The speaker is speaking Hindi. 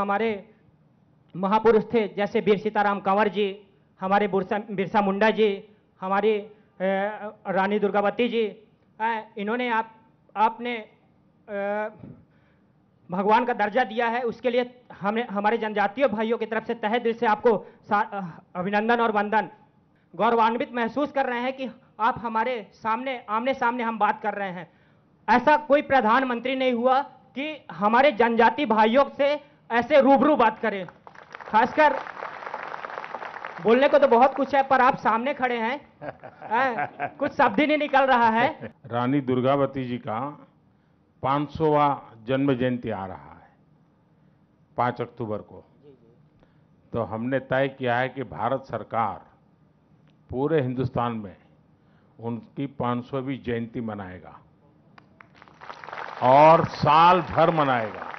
हमारे महापुरुष थे जैसे वीर सीताराम कंवर जी हमारे बिरसा बिरसा मुंडा जी हमारी रानी दुर्गावती जी इन्होंने आप आपने भगवान का दर्जा दिया है उसके लिए हमने हमारे जनजातीय भाइयों की तरफ से तहे दिल से आपको अभिनंदन और वंदन गौरवान्वित महसूस कर रहे हैं कि आप हमारे सामने आमने सामने हम बात कर रहे हैं ऐसा कोई प्रधानमंत्री नहीं हुआ कि हमारे जनजाति भाइयों से ऐसे रूबरू बात करें खासकर बोलने को तो बहुत कुछ है पर आप सामने खड़े हैं आ, कुछ शब्द ही नहीं निकल रहा है रानी दुर्गावती जी का 500वां जन्म जयंती आ रहा है 5 अक्टूबर को तो हमने तय किया है कि भारत सरकार पूरे हिंदुस्तान में उनकी 500वीं जयंती मनाएगा और साल भर मनाएगा